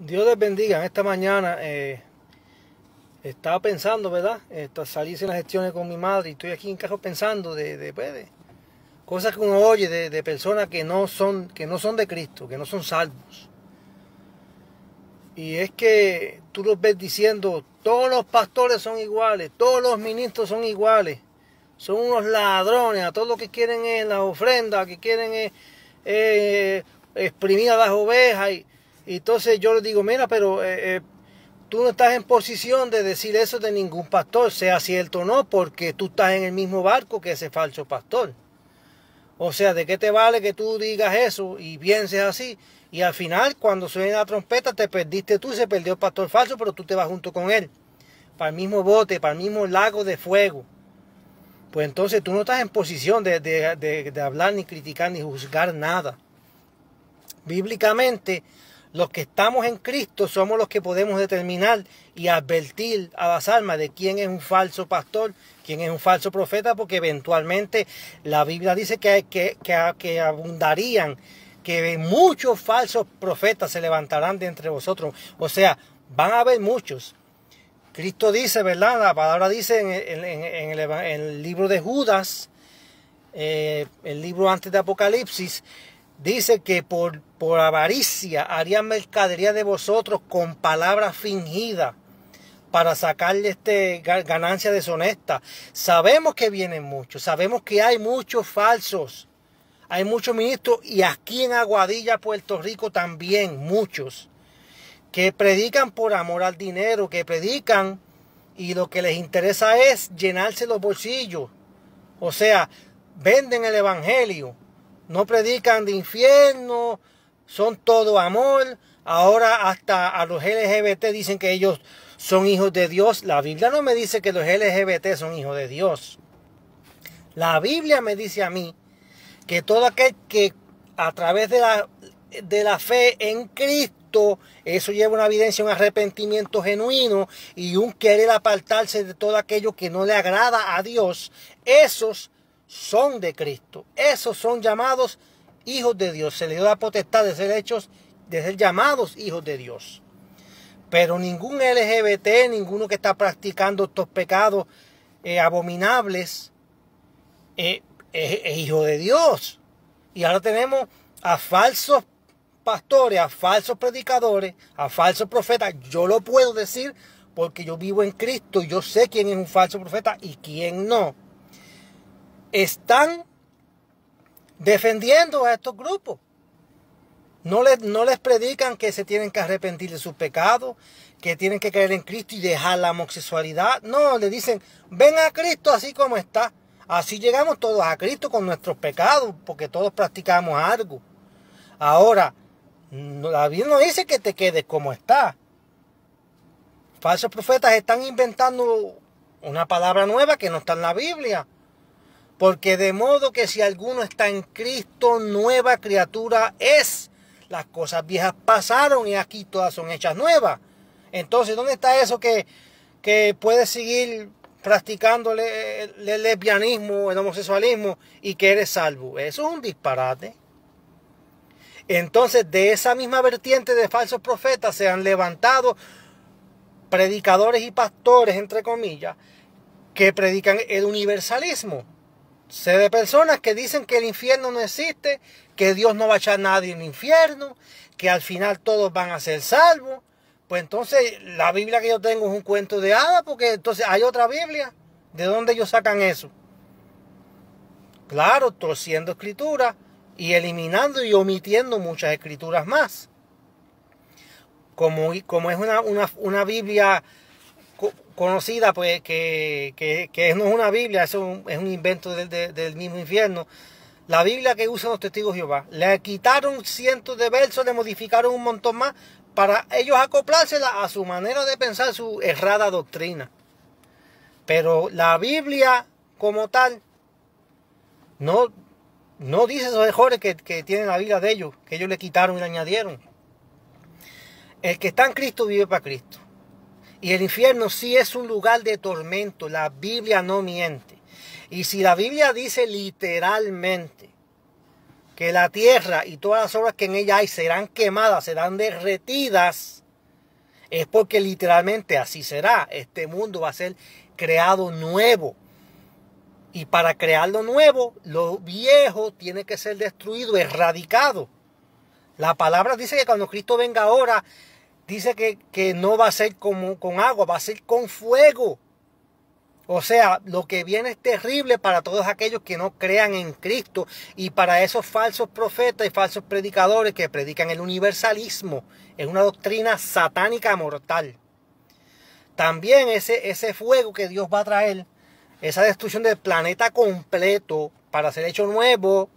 Dios les bendiga. En esta mañana eh, estaba pensando, ¿verdad? Esto, salí en las gestiones con mi madre y estoy aquí en casa pensando de, pues, de, cosas que uno oye de, personas que no, son, que no son de Cristo, que no son salvos. Y es que tú los ves diciendo, todos los pastores son iguales, todos los ministros son iguales, son unos ladrones, a todos lo que quieren es las ofrendas, que quieren es, eh, exprimir a las ovejas. Y, entonces yo le digo, mira, pero eh, eh, tú no estás en posición de decir eso de ningún pastor, sea cierto o no, porque tú estás en el mismo barco que ese falso pastor. O sea, ¿de qué te vale que tú digas eso y pienses así? Y al final, cuando suena la trompeta, te perdiste tú, se perdió el pastor falso, pero tú te vas junto con él, para el mismo bote, para el mismo lago de fuego. Pues entonces tú no estás en posición de, de hablar, ni criticar, ni juzgar nada. Bíblicamente, los que estamos en Cristo somos los que podemos determinar y advertir a las almas de quién es un falso pastor, quién es un falso profeta, porque eventualmente la Biblia dice que, que, que, abundarían, que muchos falsos profetas se levantarán de entre vosotros. O sea, van a haber muchos. Cristo dice, ¿verdad? La palabra dice en, el, libro de Judas, eh, el libro antes de Apocalipsis, dice que por, por avaricia harían mercadería de vosotros con palabras fingidas para sacarle este, ganancia deshonesta. Sabemos que vienen muchos, sabemos que hay muchos falsos, hay muchos ministros y aquí en Aguadilla, Puerto Rico también muchos que predican por amor al dinero, que predican y lo que les interesa es llenarse los bolsillos. O sea, venden el Evangelio no predican de infierno, son todo amor. Ahora hasta a los LGBT dicen que ellos son hijos de Dios. La Biblia no me dice que los LGBT son hijos de Dios. La Biblia me dice a mí que todo aquel que a través de la, de la fe en Cristo, eso lleva una evidencia, un arrepentimiento genuino y un querer apartarse de todo aquello que no le agrada a Dios, esos son de Cristo. Esos son llamados hijos de Dios. Se les dio la potestad de ser hechos, de ser llamados hijos de Dios. Pero ningún LGBT, ninguno que está practicando estos pecados eh, abominables, eh, es hijo de Dios. Y ahora tenemos a falsos pastores, a falsos predicadores, a falsos profetas. Yo lo puedo decir porque yo vivo en Cristo y yo sé quién es un falso profeta y quién no están defendiendo a estos grupos. No les, no les predican que se tienen que arrepentir de sus pecados, que tienen que creer en Cristo y dejar la homosexualidad. No, le dicen, ven a Cristo así como está. Así llegamos todos a Cristo con nuestros pecados, porque todos practicamos algo. Ahora, la Biblia no dice que te quedes como está. Falsos profetas están inventando una palabra nueva que no está en la Biblia. Porque de modo que si alguno está en Cristo, nueva criatura es. Las cosas viejas pasaron y aquí todas son hechas nuevas. Entonces, ¿dónde está eso que, que puedes seguir practicando eh, el lesbianismo, el homosexualismo y que eres salvo? Eso es un disparate. Entonces, de esa misma vertiente de falsos profetas se han levantado predicadores y pastores, entre comillas, que predican el universalismo. Se de personas que dicen que el infierno no existe, que Dios no va a echar a nadie en el infierno, que al final todos van a ser salvos. Pues entonces la Biblia que yo tengo es un cuento de hadas, porque entonces hay otra Biblia. ¿De dónde ellos sacan eso? Claro, torciendo escrituras y eliminando y omitiendo muchas escrituras más. Como, como es una, una Biblia conocida, pues que, que, no es una Biblia, es un, es un invento del, mismo infierno. La Biblia que usan los testigos de Jehová. Le quitaron cientos de versos, le modificaron un montón más para ellos acoplársela a su manera de pensar, su errada doctrina. Pero la Biblia como tal no, no dice esos mejores que, que tiene la Biblia de ellos, que ellos le quitaron y le añadieron. El que está en Cristo vive para Cristo. Y el infierno sí es un lugar de tormento, la Biblia no miente. Y si la Biblia dice literalmente que la tierra y todas las obras que en ella hay serán quemadas, serán derretidas, es porque literalmente así será. Este mundo va a ser creado nuevo. Y para crear lo nuevo, lo viejo tiene que ser destruido, erradicado. La palabra dice que cuando Cristo venga ahora, dice que, que no va a ser como, con agua, va a ser con fuego. O sea, lo que viene es terrible para todos aquellos que no crean en Cristo y para esos falsos profetas y falsos predicadores que predican el universalismo. Es una doctrina satánica mortal. También ese, ese fuego que Dios va a traer, esa destrucción del planeta completo para ser hecho nuevo,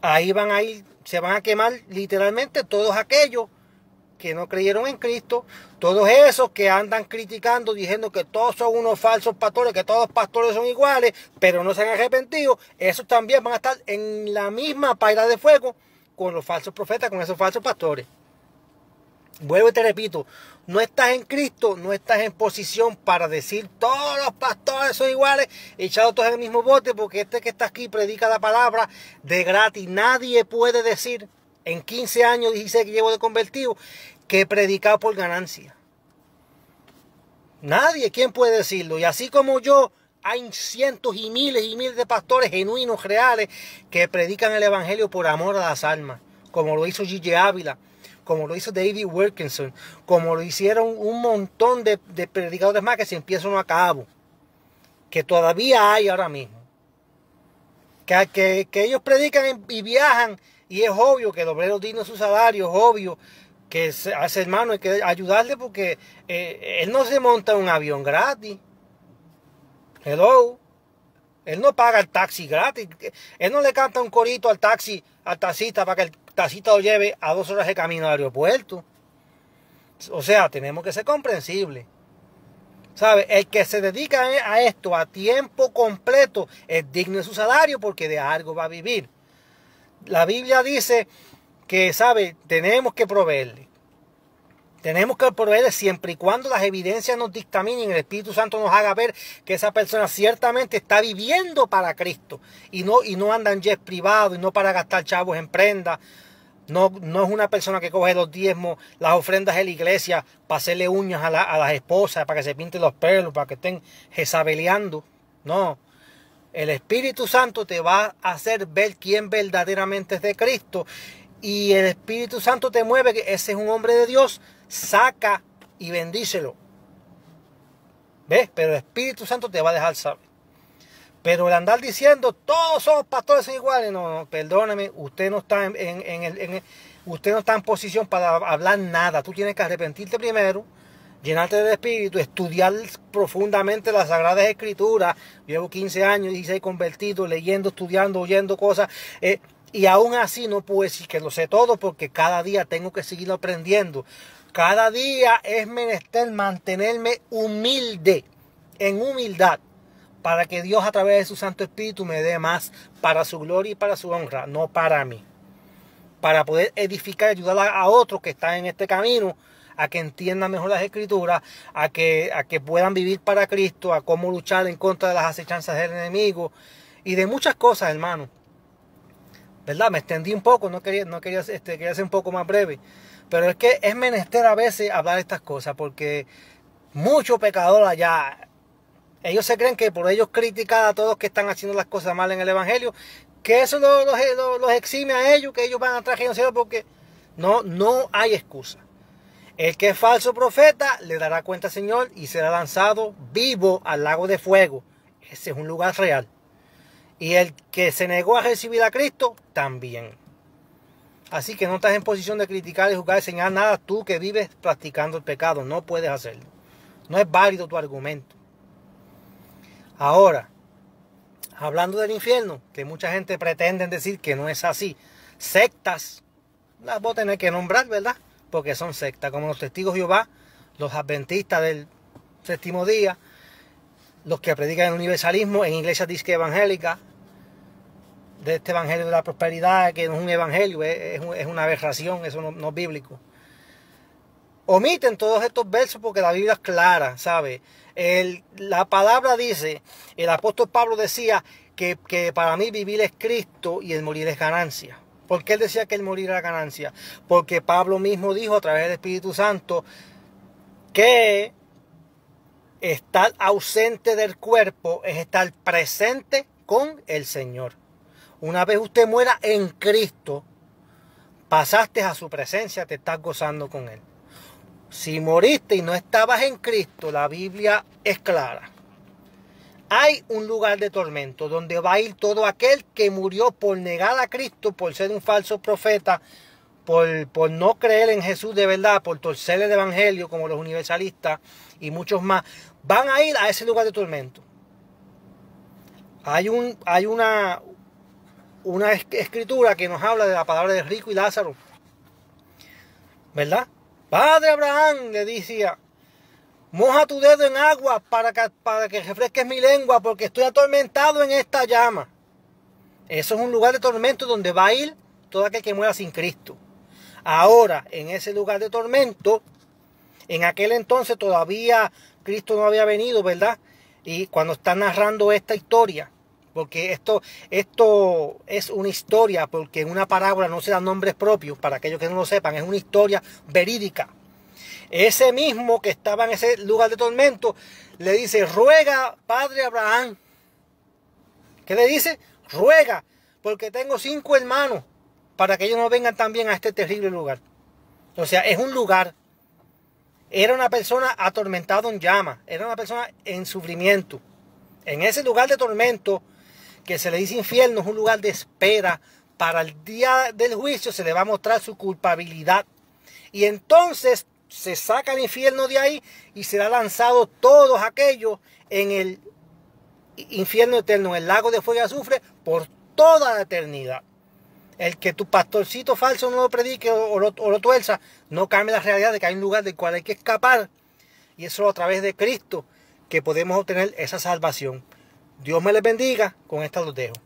ahí van a ir, se van a quemar literalmente todos aquellos que no creyeron en Cristo, todos esos que andan criticando, diciendo que todos son unos falsos pastores, que todos los pastores son iguales, pero no se han arrepentido, esos también van a estar en la misma paila de fuego con los falsos profetas, con esos falsos pastores. Vuelvo y te repito, no estás en Cristo, no estás en posición para decir todos los pastores son iguales, echados todos en el mismo bote, porque este que está aquí predica la palabra de gratis. Nadie puede decir en 15 años, 16 que llevo de convertido, que he predicado por ganancia. Nadie, ¿quién puede decirlo? Y así como yo, hay cientos y miles y miles de pastores genuinos, reales, que predican el Evangelio por amor a las almas, como lo hizo Gigi Ávila, como lo hizo David Wilkinson, como lo hicieron un montón de, predicadores más que se empiezan a cabo, que todavía hay ahora mismo. que ellos predican y viajan y es obvio que el obrero digno su salario, es obvio que a ese hermano hay que ayudarle porque eh, él no se monta un avión gratis. Hello. Él no paga el taxi gratis. Él no le canta un corito al taxi, al taxista, para que el taxista lo lleve a dos horas de camino al aeropuerto. O sea, tenemos que ser comprensibles. ¿Sabe? El que se dedica a esto a tiempo completo es digno de su salario porque de algo va a vivir la Biblia dice que, ¿sabe? Tenemos que proveerle. Tenemos que proveerle siempre y cuando las evidencias nos dictaminen, el Espíritu Santo nos haga ver que esa persona ciertamente está viviendo para Cristo y no, y no anda en jet privado y no para gastar chavos en prenda. No, no es una persona que coge los diezmos, las ofrendas de la iglesia para hacerle uñas a, a las esposas, para que se pinten los pelos, para que estén jezabeleando. No, el Espíritu Santo te va a hacer ver quién verdaderamente es de Cristo. Y el Espíritu Santo te mueve, que ese es un hombre de Dios, saca y bendícelo. ¿Ves? Pero el Espíritu Santo te va a dejar saber. Pero el andar diciendo, todos somos pastores iguales, no, no, perdóname, usted no está usted no está en posición para hablar nada. Tú tienes que arrepentirte primero llenarte de espíritu, estudiar profundamente las Sagradas Escrituras. Llevo 15 años, y 16 convertido, leyendo, estudiando, oyendo cosas. Eh, y aún así no puedo decir que lo sé todo porque cada día tengo que seguir aprendiendo. Cada día es menester mantenerme humilde, en humildad, para que Dios a través de su Santo Espíritu me dé más para su gloria y para su honra, no para mí. Para poder edificar y ayudar a otros que están en este camino a que entiendan mejor las escrituras, a que, a que puedan vivir para Cristo, a cómo luchar en contra de las acechanzas del enemigo y de muchas cosas, hermano. ¿Verdad? Me extendí un poco, no quería, no quería, este, ser un poco más breve. Pero es que es menester a veces hablar estas cosas, porque muchos pecadores allá, ellos se creen que por ellos criticar a todos que están haciendo las cosas mal en el Evangelio, que eso los, exime a ellos, que ellos van atrás porque no, no hay excusa. El que es falso profeta le dará cuenta al Señor y será lanzado vivo al lago de fuego. Ese es un lugar real. Y el que se negó a recibir a Cristo también. Así que no estás en posición de criticar y juzgar y señalar nada tú que vives practicando el pecado. No puedes hacerlo. No es válido tu argumento. Ahora, hablando del infierno, que mucha gente pretende decir que no es así. Sectas, las voy a tener que nombrar, ¿verdad? porque son sectas, como los testigos de Jehová, los adventistas del séptimo día, los que predican el universalismo en iglesias disque evangélica de este evangelio de la prosperidad, que no es un evangelio, es, una aberración, eso no, es bíblico. Omiten todos estos versos porque la Biblia es clara, ¿sabe? la palabra dice, el apóstol Pablo decía que para mí vivir es Cristo y el morir es ganancia. ¿Por qué él decía que él morirá ganancia? Porque Pablo mismo dijo a través del Espíritu Santo que estar ausente del cuerpo es estar presente con el Señor. Una vez usted muera en Cristo, pasaste a su presencia, te estás gozando con Él. Si moriste y no estabas en Cristo, la Biblia es clara hay un lugar de tormento donde va a ir todo aquel que murió por negar a Cristo, por ser un falso profeta, por, no creer en Jesús de verdad, por torcer el Evangelio como los universalistas y muchos más, van a ir a ese lugar de tormento. Hay, un, hay una, una escritura que nos habla de la palabra de rico y Lázaro. ¿Verdad? Padre Abraham le decía, Moja tu dedo en agua para que, para que refresques mi lengua porque estoy atormentado en esta llama. Eso es un lugar de tormento donde va a ir todo aquel que muera sin Cristo. Ahora, en ese lugar de tormento, en aquel entonces todavía Cristo no había venido, ¿verdad? Y cuando está narrando esta historia, porque esto, esto es una historia, porque en una parábola no se dan nombres propios, para aquellos que no lo sepan, es una historia verídica. Ese mismo que estaba en ese lugar de tormento le dice, ruega, padre Abraham. ¿Qué le dice? Ruega, porque tengo cinco hermanos para que ellos no vengan también a este terrible lugar. O sea, es un lugar. Era una persona atormentada en llama, era una persona en sufrimiento. En ese lugar de tormento que se le dice infierno, es un lugar de espera. Para el día del juicio se le va a mostrar su culpabilidad. Y entonces se saca el infierno de ahí y será lanzado todos aquellos en el infierno eterno, en el lago de fuego y azufre, por toda la eternidad. El que tu pastorcito falso no lo predique o lo, tuerza, no cambia la realidad de que hay un lugar del cual hay que escapar. Y eso a través de Cristo que podemos obtener esa salvación. Dios me les bendiga, con esta los dejo.